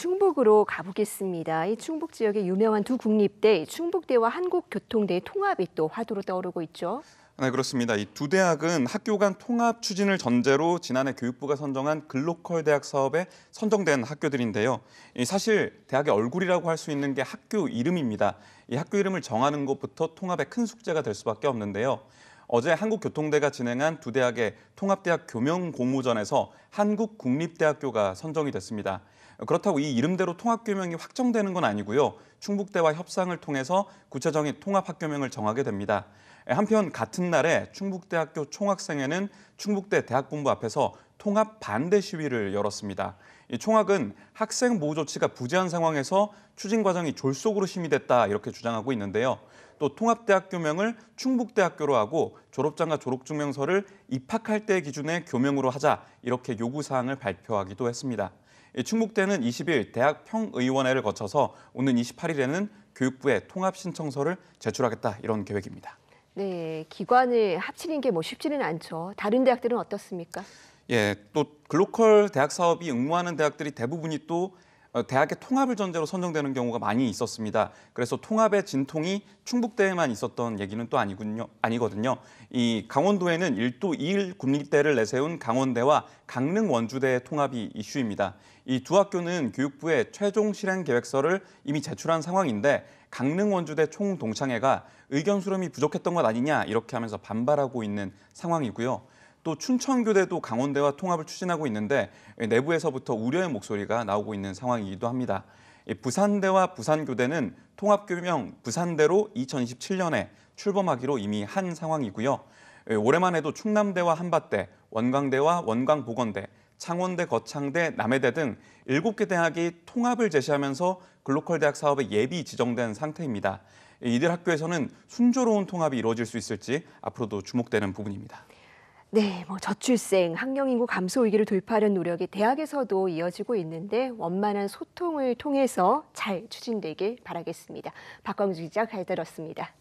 충북으로 가보겠습니다. 이 충북 지역의 유명한 두 국립대, 충북대와 한국교통대의 통합이 또 화두로 떠오르고 있죠. 네, 그렇습니다. 이 두 대학은 학교 간 통합 추진을 전제로 지난해 교육부가 선정한 글로컬 대학 사업에 선정된 학교들인데요. 이 사실 대학의 얼굴이라고 할 수 있는 게 학교 이름입니다. 이 학교 이름을 정하는 것부터 통합의 큰 숙제가 될 수밖에 없는데요. 어제 한국교통대가 진행한 두 대학의 통합대학 교명 공모전에서 한국국립대학교가 선정이 됐습니다. 그렇다고 이 이름대로 통합교명이 확정되는 건 아니고요. 충북대와 협상을 통해서 구체적인 통합학교명을 정하게 됩니다. 한편 같은 날에 충북대학교 총학생회는 충북대 대학본부 앞에서 통합 반대 시위를 열었습니다. 이 총학은 학생 보호 조치가 부재한 상황에서 추진 과정이 졸속으로 심의됐다 이렇게 주장하고 있는데요. 또 통합대학교명을 충북대학교로 하고 졸업장과 졸업증명서를 입학할 때 기준의 교명으로 하자 이렇게 요구사항을 발표하기도 했습니다. 예, 충북대는 20일 대학평의원회를 거쳐서 오는 28일에는 교육부에 통합신청서를 제출하겠다 이런 계획입니다. 네, 기관을 합치는 게 뭐 쉽지는 않죠. 다른 대학들은 어떻습니까? 예, 또 글로컬 대학 사업이 응모하는 대학들이 대부분이 또 어, 대학의 통합을 전제로 선정되는 경우가 많이 있었습니다. 그래서 통합의 진통이 충북대에만 있었던 얘기는 또 아니군요. 아니거든요. 이 강원도에는 1도 2일 군립대를 내세운 강원대와 강릉 원주대의 통합이 이슈입니다. 이 두 학교는 교육부에 최종 실행 계획서를 이미 제출한 상황인데 강릉 원주대 총동창회가 의견 수렴이 부족했던 것 아니냐 이렇게 하면서 반발하고 있는 상황이고요. 또 춘천교대도 강원대와 통합을 추진하고 있는데 내부에서부터 우려의 목소리가 나오고 있는 상황이기도 합니다. 부산대와 부산교대는 통합교명 부산대로 2027년에 출범하기로 이미 한 상황이고요. 예, 올해만 해도 충남대와 한밭대, 원광대와 원광보건대, 창원대, 거창대, 남해대 등 7개 대학이 통합을 제시하면서 글로컬 대학 사업에 예비 지정된 상태입니다. 이들 학교에서는 순조로운 통합이 이루어질 수 있을지 앞으로도 주목되는 부분입니다. 네, 뭐 저출생, 학령인구 감소 위기를 돌파하는 노력이 대학에서도 이어지고 있는데 원만한 소통을 통해서 잘 추진되길 바라겠습니다. 박광주 기자 잘 들었습니다.